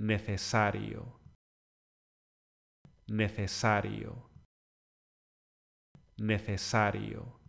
necesario, necesario, necesario.